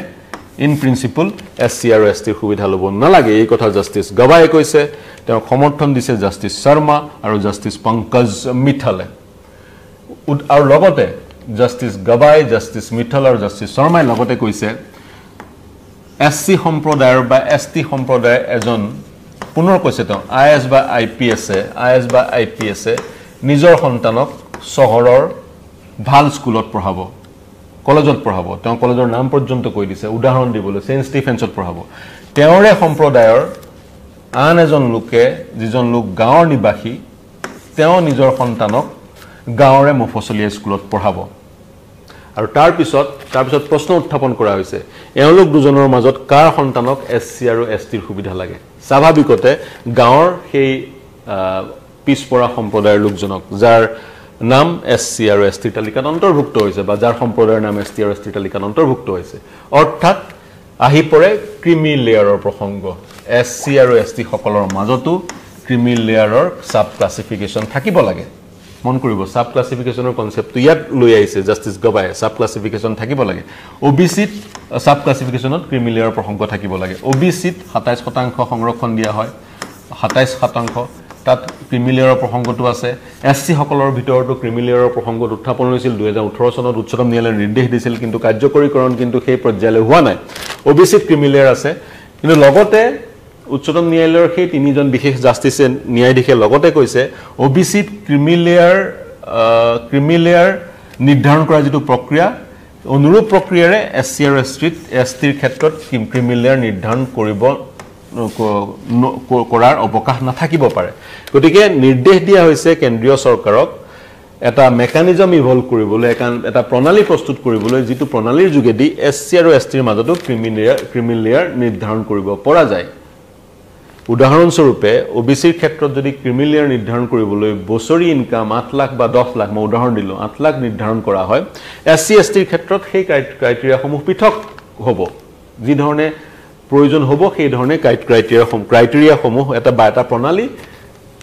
ইন প্ৰিন্সিপল এছ চি আৰু এছ টিৰ সুবিধা ল'ব নালাগে এই কথা জাষ্টিছ গাৱাইয়ে কৈছে তেওঁক সমৰ্থন দিছে জাষ্টিছ শৰ্মা আৰু জাষ্টিছ পংকজ মিথালে আৰু লগতে জাষ্টিছ গাবাই জাষ্টিছ মিথল আৰু জাষ্টিছ শৰ্মাই লগতে কৈছে এছ চি সম্প্ৰদায়ৰ বা এছ টি সম্প্ৰদায়ৰ এজন পুনৰ কৈছে তেওঁ আই এছ বা আই পি এছে আই এছ বা আই পি এছে নিজৰ সন্তানক চহৰৰ ভাল স্কুলত পঢ়াব কলেজত পঢ়াব তেওঁ কলেজৰ নাম পৰ্যন্ত কৈ দিছে উদাহৰণ দিবলৈ ছেইণ্ট ষ্টিফেন্সত পঢ়াব তেওঁৰে সম্প্ৰদায়ৰ আন এজন লোকে যিজন লোক গাঁৱৰ নিবাসী তেওঁ নিজৰ সন্তানক গাঁৱৰে মফচলীয়া স্কুলত পঢ়াব আৰু তাৰপিছত তাৰপিছত প্ৰশ্ন উত্থাপন কৰা হৈছে এওঁলোক দুজনৰ মাজত কাৰ সন্তানক এছ চি আৰু এছ টিৰ সুবিধা লাগে স্বাভাৱিকতে গাঁৱৰ সেই পিছপৰা সম্প্ৰদায়ৰ লোকজনক যাৰ নাম এছ চি আৰু এছ টিৰ তালিকাত অন্তৰ্ভুক্ত হৈছে বা যাৰ সম্প্ৰদায়ৰ নাম এছ টি আৰু এছ টিৰ তালিকাত অন্তৰ্ভুক্ত হৈছে অৰ্থাৎ আহি পৰে ক্ৰিমি লেয়াৰৰ প্ৰসংগ এছ চি আৰু এছ টি সকলৰ মাজতো ক্ৰিমি লেয়াৰৰ চাব ক্লাছিফিকেশ্যন থাকিব লাগে মন কৰিব চাব ক্লাছিফিকেশ্যনৰ কনচেপ্টটো ইয়াত লৈ আহিছে জাষ্টিছ গবাই চাব ক্লাছিফিকেশ্যন থাকিব লাগে অ' বি চিত চাব ক্লাছিফিকেশ্যনত ক্ৰিমি লেয়াৰৰ প্ৰসংগ থাকিব লাগে অ' বি চিত সাতাইছ শতাংশ সংৰক্ষণ দিয়া হয় সাতাইছ শতাংশ তাত ক্ৰিমিলিয়াৰৰ প্ৰসংগটো আছে এছ চিসকলৰ ভিতৰতো ক্ৰিমিলিয়াৰৰ প্ৰসংগত উত্থাপন হৈছিল দুহেজাৰ ওঠৰ চনত উচ্চতম ন্যায়ালয়ে নিৰ্দেশ দিছিল কিন্তু কাৰ্যকৰীকৰণ কিন্তু সেই পৰ্যায়লৈ হোৱা নাই অ' বি চিত ক্ৰিমিলিয়াৰ আছে কিন্তু লগতে উচ্চতম ন্যায়ালয়ৰ সেই তিনিজন বিশেষ জাষ্টিছে ন্যায়াধীশে লগতে কৈছে অ' বি চিত ক্ৰিমিলিয়াৰ ক্ৰিমিলিয়াৰ নিৰ্ধাৰণ কৰা যিটো প্ৰক্ৰিয়া অনুৰূপ প্ৰক্ৰিয়াৰে এছ চি আৰু এছ টিত এছ টিৰ ক্ষেত্ৰত ক্ৰিমিলিয়াৰ নিৰ্ধাৰণ কৰিব কৰাৰ অৱকাশ নাথাকিব পাৰে গতিকে নিৰ্দেশ দিয়া হৈছে কেন্দ্ৰীয় চৰকাৰক এটা মেকানিজম ইভল্ভ কৰিবলৈ এটা প্ৰণালী প্ৰস্তুত কৰিবলৈ যিটো প্ৰণালীৰ যোগেদি এছ চি আৰু এছ টিৰ মাজতো ক্ৰিমিলেয়াৰ ক্ৰিমিলেয়াৰ নিৰ্ধাৰণ কৰিব পৰা যায় উদাহৰণস্বৰূপে অ' বি চিৰ ক্ষেত্ৰত যদি ক্ৰিমিলেয়াৰ নিৰ্ধাৰণ কৰিবলৈ বছৰি ইনকাম আঠ লাখ বা দহ লাখ মই উদাহৰণ দিলোঁ আঠ লাখ নিৰ্ধাৰণ কৰা হয় এছ চি এছ টিৰ ক্ষেত্ৰত সেই ক্ৰাইটেৰিয়াসমূহ পৃথক হ'ব যিধৰণে প্ৰয়োজন হ'ব সেইধৰণে ক্ৰাইটেৰিয়াসমূহ ক্ৰাইটেৰিয়াসমূহ এটা বা এটা প্ৰণালী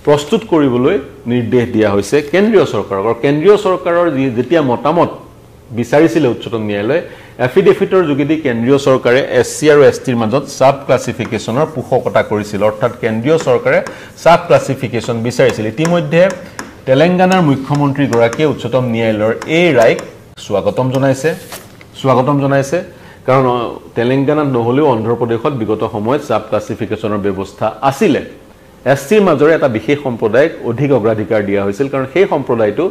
প্ৰস্তুত কৰিবলৈ নিৰ্দেশ দিয়া হৈছে কেন্দ্ৰীয় চৰকাৰক আৰু কেন্দ্ৰীয় চৰকাৰৰ যি যেতিয়া মতামত বিচাৰিছিলে উচ্চতম ন্যায়ালয়ে এফিডেফিটৰ যোগেদি কেন্দ্ৰীয় চৰকাৰে এছ চি আৰু এছ টিৰ মাজত চাব ক্লাছিফিকেশ্যনৰ পোষকতা কৰিছিল অৰ্থাৎ কেন্দ্ৰীয় চৰকাৰে চাব ক্লাছিফিকেশ্যন বিচাৰিছিল ইতিমধ্যে তেলেংগানাৰ মুখ্যমন্ত্ৰীগৰাকীয়ে উচ্চতম ন্যায়ালয়ৰ এই ৰায়ক স্বাগতম জনাইছে স্বাগতম জনাইছে কাৰণ তেলেংগানাত নহ'লেও অন্ধ্ৰপ্ৰদেশত বিগত সময়ত চাব ক্লাছিফিকেশ্যনৰ ব্যৱস্থা আছিলে এছ চিৰ মাজৰে এটা বিশেষ সম্প্ৰদায়ক অধিক অগ্ৰাধিকাৰ দিয়া হৈছিল কাৰণ সেই সম্প্ৰদায়টো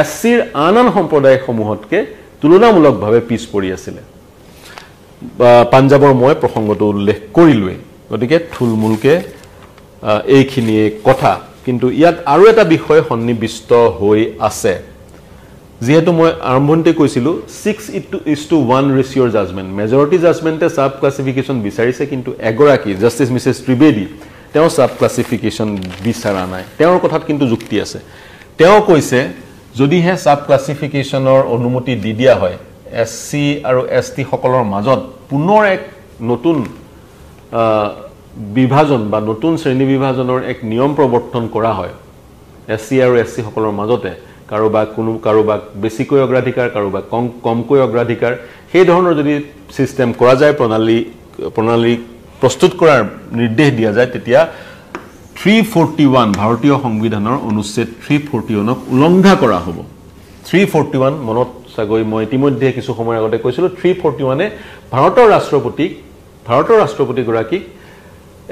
এছ চিৰ আন আন সম্প্ৰদায়সমূহতকৈ তুলনামূলকভাৱে পিছ পৰি আছিলে পাঞ্জাবৰ মই প্ৰসংগটো উল্লেখ কৰিলোৱেই গতিকে থুলমূলকৈ এইখিনিয়ে কথা কিন্তু ইয়াত আৰু এটা বিষয় সন্নিৱিষ্ট হৈ আছে যিহেতু মই আৰম্ভণিতে কৈছিলোঁ six it two is two one ৰেচিঅ'ৰ জাজমেণ্ট মেজৰিটি জাজমেণ্টে ছাব ক্লাছিফিকেশ্যন বিচাৰিছে কিন্তু এগৰাকী জাষ্টিছ মিছেছ ত্ৰিবেদী তেওঁ ছাব ক্লাছিফিকেশ্যন বিচৰা নাই তেওঁৰ কথাত কিন্তু যুক্তি আছে তেওঁ কৈছে যদিহে ছাব ক্লাছিফিকেশ্যনৰ অনুমতি দি দিয়া হয় এছ চি আৰু এছ টিসকলৰ মাজত পুনৰ এক নতুন বিভাজন বা নতুন শ্ৰেণী বিভাজনৰ এক নিয়ম প্ৰৱৰ্তন কৰা হয় এছ চি আৰু এছ টিসকলৰ মাজতে কাৰোবাক কোনো কাৰোবাক বেছিকৈ অগ্ৰাধিকাৰ কাৰোবাক কম কমকৈ অগ্ৰাধিকাৰ সেই ধৰণৰ যদি ছিষ্টেম কৰা যায় প্ৰণালী প্ৰণালী প্ৰস্তুত কৰাৰ নিৰ্দেশ দিয়া যায় তেতিয়া থ্ৰী ফৰ্টি ওৱান ভাৰতীয় সংবিধানৰ অনুচ্ছেদ থ্ৰী ফৰ্টি ওৱানক উলংঘা কৰা হ'ব থ্ৰী ফৰ্টি ওৱান মনত চাগৈ মই ইতিমধ্যে কিছু সময়ৰ আগতে কৈছিলোঁ থ্ৰী ফৰ্টি ওৱানে ভাৰতৰ ৰাষ্ট্ৰপতিক ভাৰতৰ ৰাষ্ট্ৰপতিগৰাকীক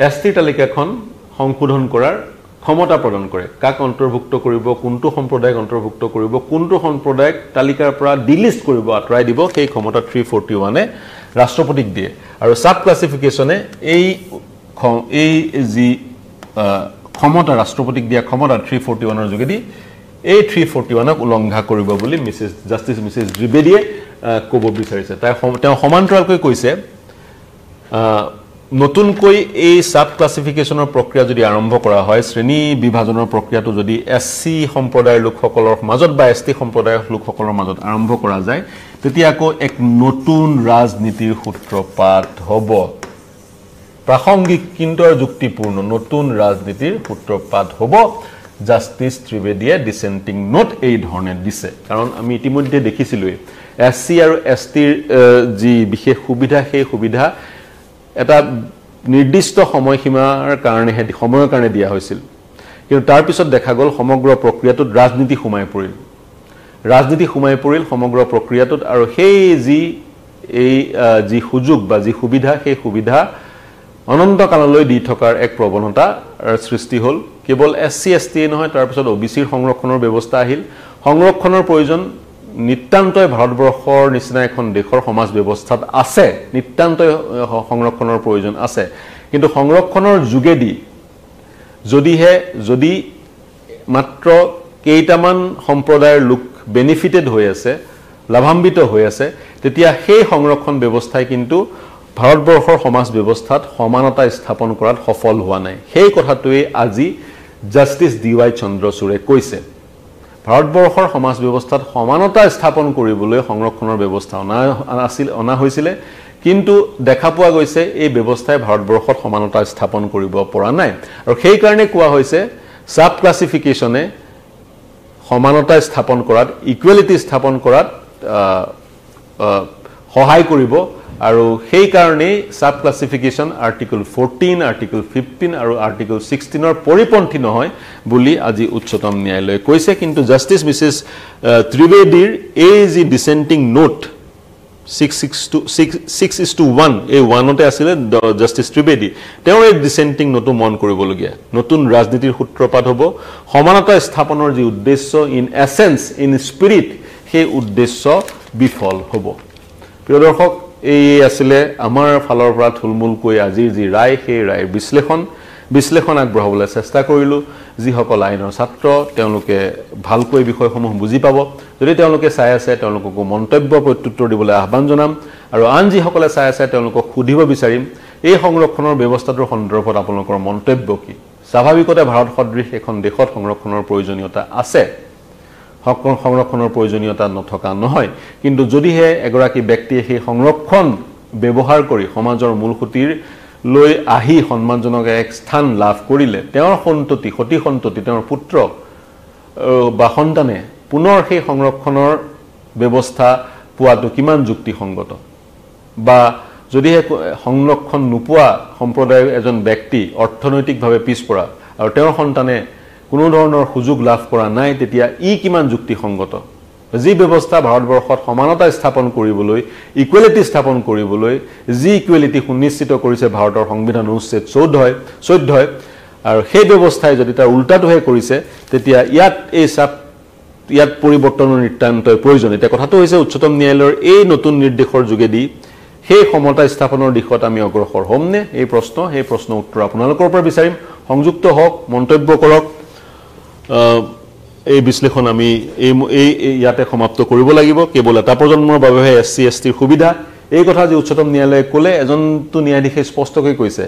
এছ টিৰ তালিকাখন সংশোধন কৰাৰ ক্ষমতা প্ৰদান কৰে কাক অন্তৰ্ভুক্ত কৰিব কোনটো সম্প্ৰদায়ক অন্তৰ্ভুক্ত কৰিব কোনটো সম্প্ৰদায়ক তালিকাৰ পৰা ডিলিষ্ট কৰিব আঁতৰাই দিব সেই ক্ষমতা থ্ৰী ফৰ্টি ওৱানে ৰাষ্ট্ৰপতিক দিয়ে আৰু ছাব ক্লাছিফিকেশ্যনে এই এই যি ক্ষমতা ৰাষ্ট্ৰপতিক দিয়া ক্ষমতা থ্ৰী ফৰ্টি ওৱানৰ যোগেদি এই থ্ৰী ফৰ্টি ওৱানক উলংঘা কৰিব বুলি মিছেছ জাষ্টিছ মিছেছ দ্ৰিবেদীয়ে ক'ব বিচাৰিছে তাই তেওঁ সমান্তৰালকৈ কৈছে নতুনকৈ এই চাব ক্লাছিফিকেশ্যনৰ প্ৰক্ৰিয়া যদি আৰম্ভ কৰা হয় শ্ৰেণী বিভাজনৰ প্ৰক্ৰিয়াটো যদি এছ চি সম্প্ৰদায়ৰ লোকসকলৰ মাজত বা এছ টি সম্প্ৰদায়ৰ লোকসকলৰ মাজত আৰম্ভ কৰা যায় তেতিয়া আকৌ এক নতুন ৰাজনীতিৰ সূত্ৰপাত হ'ব প্ৰাসংগিক কিন্তু আৰু যুক্তিপূৰ্ণ নতুন ৰাজনীতিৰ সূত্ৰপাত হ'ব জাষ্টিছ ত্ৰিবেদীয়ে ডিচেণ্টিং নোট এই ধৰণে দিছে কাৰণ আমি ইতিমধ্যে দেখিছিলোৱেই এছ চি আৰু এছ টিৰ যি বিশেষ সুবিধা সেই সুবিধা এটা নিৰ্দিষ্ট সময়সীমাৰ কাৰণেহে সময়ৰ কাৰণে দিয়া হৈছিল কিন্তু তাৰপিছত দেখা গ'ল সমগ্ৰ প্ৰক্ৰিয়াটোত ৰাজনীতি সোমাই পৰিল ৰাজনীতি সোমাই পৰিল সমগ্ৰ প্ৰক্ৰিয়াটোত আৰু সেই যি এই যি সুযোগ বা যি সুবিধা সেই সুবিধা অনন্তকাললৈ দি থকাৰ এক প্ৰৱণতা সৃষ্টি হ'ল কেৱল এছ চি এছ টিয়ে নহয় তাৰপিছত অ' বি চিৰ সংৰক্ষণৰ ব্যৱস্থা আহিল সংৰক্ষণৰ প্ৰয়োজন নিতান্তই ভাৰতবৰ্ষৰ নিচিনা এখন দেশৰ সমাজ ব্যৱস্থাত আছে নিতান্তই সংৰক্ষণৰ প্ৰয়োজন আছে কিন্তু সংৰক্ষণৰ যোগেদি যদিহে যদি মাত্ৰ কেইটামান সম্প্ৰদায়ৰ লোক বেনিফিটেড হৈ আছে লাভাম্বিত হৈ আছে তেতিয়া সেই সংৰক্ষণ ব্যৱস্থাই কিন্তু ভাৰতবৰ্ষৰ সমাজ ব্যৱস্থাত সমানতা স্থাপন কৰাত সফল হোৱা নাই সেই কথাটোৱেই আজি জাষ্টিছ ডি ৱাই চন্দ্ৰচূড়ে কৈছে ভাৰতবৰ্ষৰ সমাজ ব্যৱস্থাত সমানতা স্থাপন কৰিবলৈ সংৰক্ষণৰ ব্যৱস্থা অনা আছিল অনা হৈছিলে কিন্তু দেখা পোৱা গৈছে এই ব্যৱস্থাই ভাৰতবৰ্ষত সমানতা স্থাপন কৰিব পৰা নাই আৰু সেইকাৰণে কোৱা হৈছে ছাব ক্লাছিফিকেশ্যনে সমানতা স্থাপন কৰাত ইকুৱেলিটি স্থাপন কৰাত সহায় কৰিব আৰু সেইকাৰণেই sub classification article fourteen article fifteen আৰু আৰ্টিকল ছিক্সটিনৰ পৰিপন্থী নহয় বুলি আজি উচ্চতম ন্যায়ালয়ে কৈছে কিন্তু জাষ্টিছ মিছেছ ত্ৰিবেদীৰ এই যি dissenting note six six two six six is two one এই ওৱানতে আছিলে জাষ্টিছ ত্ৰিবেদী তেওঁৰ এই ডিচেণ্টিং নোটো মন কৰিবলগীয়া নতুন ৰাজনীতিৰ সূত্ৰপাত হ'ব সমানতা স্থাপনৰ যি উদ্দেশ্য ইন এছেঞ্চ ইন স্পিৰিট সেই উদ্দেশ্য বিফল হ'ব প্ৰিয় দৰ্শক এই আছিলে আমাৰ ফালৰ পৰা থুলমূলকৈ আজিৰ যি ৰায় সেই ৰায়ৰ বিশ্লেষণ বিশ্লেষণ আগবঢ়াবলৈ চেষ্টা কৰিলোঁ যিসকল আইনৰ ছাত্ৰ তেওঁলোকে ভালকৈ বিষয়সমূহ বুজি পাব যদি তেওঁলোকে চাই আছে তেওঁলোককো মন্তব্য প্ৰত্যুত্তৰ দিবলৈ আহ্বান জনাম আৰু আন যিসকলে চাই আছে তেওঁলোকক সুধিব বিচাৰিম এই সংৰক্ষণৰ ব্যৱস্থাটোৰ সন্দৰ্ভত আপোনালোকৰ মন্তব্য কি স্বাভাৱিকতে ভাৰত সদৃশ এখন দেশত সংৰক্ষণৰ প্ৰয়োজনীয়তা আছে সংৰক্ষণৰ প্ৰয়োজনীয়তা নথকা নহয় কিন্তু যদিহে এগৰাকী ব্যক্তিয়ে সেই সংৰক্ষণ ব্যৱহাৰ কৰি সমাজৰ মূলসুঁতিৰ লৈ আহি সন্মানজনক এক স্থান লাভ কৰিলে তেওঁৰ সন্ততি সতী সন্ততি তেওঁৰ পুত্ৰক বা সন্তানে পুনৰ সেই সংৰক্ষণৰ ব্যৱস্থা পোৱাটো কিমান যুক্তিসংগত বা যদিহে সংৰক্ষণ নোপোৱা সম্প্ৰদায়ৰ এজন ব্যক্তি অৰ্থনৈতিকভাৱে পিছপৰা আৰু তেওঁৰ সন্তানে কোনো ধৰণৰ সুযোগ লাভ কৰা নাই তেতিয়া ই কিমান যুক্তিসংগত যি ব্যৱস্থা ভাৰতবৰ্ষত সমানতা স্থাপন কৰিবলৈ ইকুৱেলিটি স্থাপন কৰিবলৈ যি ইকুৱেলিটি সুনিশ্চিত কৰিছে ভাৰতৰ সংবিধান অনুচ্ছেদ চৌধ্যই চৈধ্যই আৰু সেই ব্যৱস্থাই যদি তাৰ উল্টাটোহে কৰিছে তেতিয়া ইয়াত এই চাপ ইয়াত পৰিৱৰ্তনৰ নিত্যান্তই প্ৰয়োজন এতিয়া কথাটো হৈছে উচ্চতম ন্যায়ালয়ৰ এই নতুন নিৰ্দেশৰ যোগেদি সেই সমতা স্থাপনৰ দিশত আমি অগ্ৰসৰ হ'মনে এই প্ৰশ্ন সেই প্ৰশ্নৰ উত্তৰ আপোনালোকৰ পৰা বিচাৰিম সংযুক্ত হওক মন্তব্য কৰক এই বিশ্লেষণ আমি এই এই ইয়াতে সমাপ্ত কৰিব লাগিব কেৱল এটা প্ৰজন্মৰ বাবেহে এছ চি এছ টিৰ সুবিধা এই কথা যে উচ্চতম ন্যায়ালয়ে ক'লে এজনটো ন্যায়াধীশে স্পষ্টকৈ কৈছে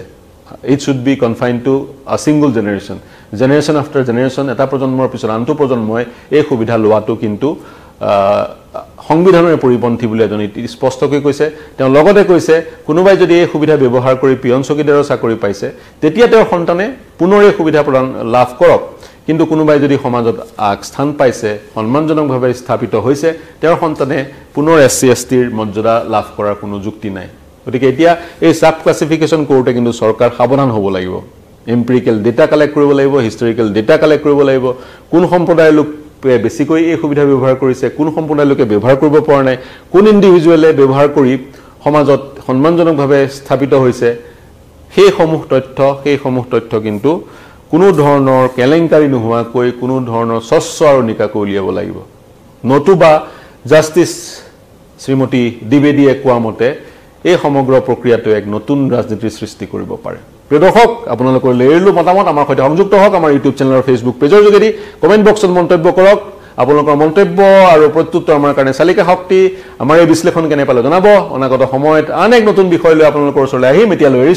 it should be confine to a single generation generation after generation এটা প্ৰজন্মৰ পিছত আনটো প্ৰজন্মই এই সুবিধা লোৱাটো কিন্তু সংবিধানৰে পৰিপন্থী বুলি এজন ইতি স্পষ্টকৈ কৈছে তেওঁ লগতে কৈছে কোনোবাই যদি এই সুবিধা ব্যৱহাৰ কৰি পিয়ন চকীদাৰৰ চাকৰি পাইছে তেতিয়া তেওঁৰ সন্তানে পুনৰ এই সুবিধা প্ৰদান লাভ কৰক কিন্তু কোনোবাই যদি সমাজত স্থান পাইছে সন্মানজনকভাৱে স্থাপিত হৈছে তেওঁৰ সন্তানে পুনৰ এছ চি এছ টিৰ মৰ্যাদা লাভ কৰাৰ কোনো যুক্তি নাই গতিকে এতিয়া এই চাব ক্লাছিফিকেশ্যন কৰোঁতে কিন্তু চৰকাৰ সাৱধান হ'ব লাগিব ইম্পেৰিকেল ডেটা কালেক্ট কৰিব লাগিব হিষ্টৰিকেল ডেটা কালেক্ট কৰিব লাগিব কোন সম্প্ৰদায়ৰ লোক বেছিকৈ এই সুবিধা ব্যৱহাৰ কৰিছে কোন সম্প্ৰদায় লোকে ব্যৱহাৰ কৰিব পৰা নাই কোন ইণ্ডিভিজুৱেলে ব্যৱহাৰ কৰি সমাজত সন্মানজনকভাৱে স্থাপিত হৈছে সেইসমূহ তথ্য সেইসমূহ তথ্য কিন্তু কোনো ধৰণৰ কেলেংকাৰী নোহোৱাকৈ কোনো ধৰণৰ স্বচ্ছ আৰু নিকাকৈ উলিয়াব লাগিব নতুবা জাষ্টিছ শ্ৰীমতী দ্বিবেদীয়ে কোৱা মতে এই সমগ্ৰ প্ৰক্ৰিয়াটোৱে এক নতুন ৰাজনীতিৰ সৃষ্টি কৰিব পাৰে প্ৰিয় দৰ্শক আপোনালোকৰ লেৰিলো মতামত আমাৰ সৈতে সংযুক্ত হওক আমাৰ ইউটিউব চেনেলৰ ফেচবুক পেজৰ যোগেদি কমেণ্ট বক্সত মন্তব্য কৰক আপোনালোকৰ মন্তব্য আৰু প্ৰত্যুত্তৰ আমাৰ কাৰণে চালিকা শক্তি আমাৰ এই বিশ্লেষণ কেনে পালে জনাব অনাগত সময়ত আন এক নতুন বিষয় লৈ আপোনালোকৰ ওচৰলৈ আহিম এতিয়ালৈ এৰিছোঁ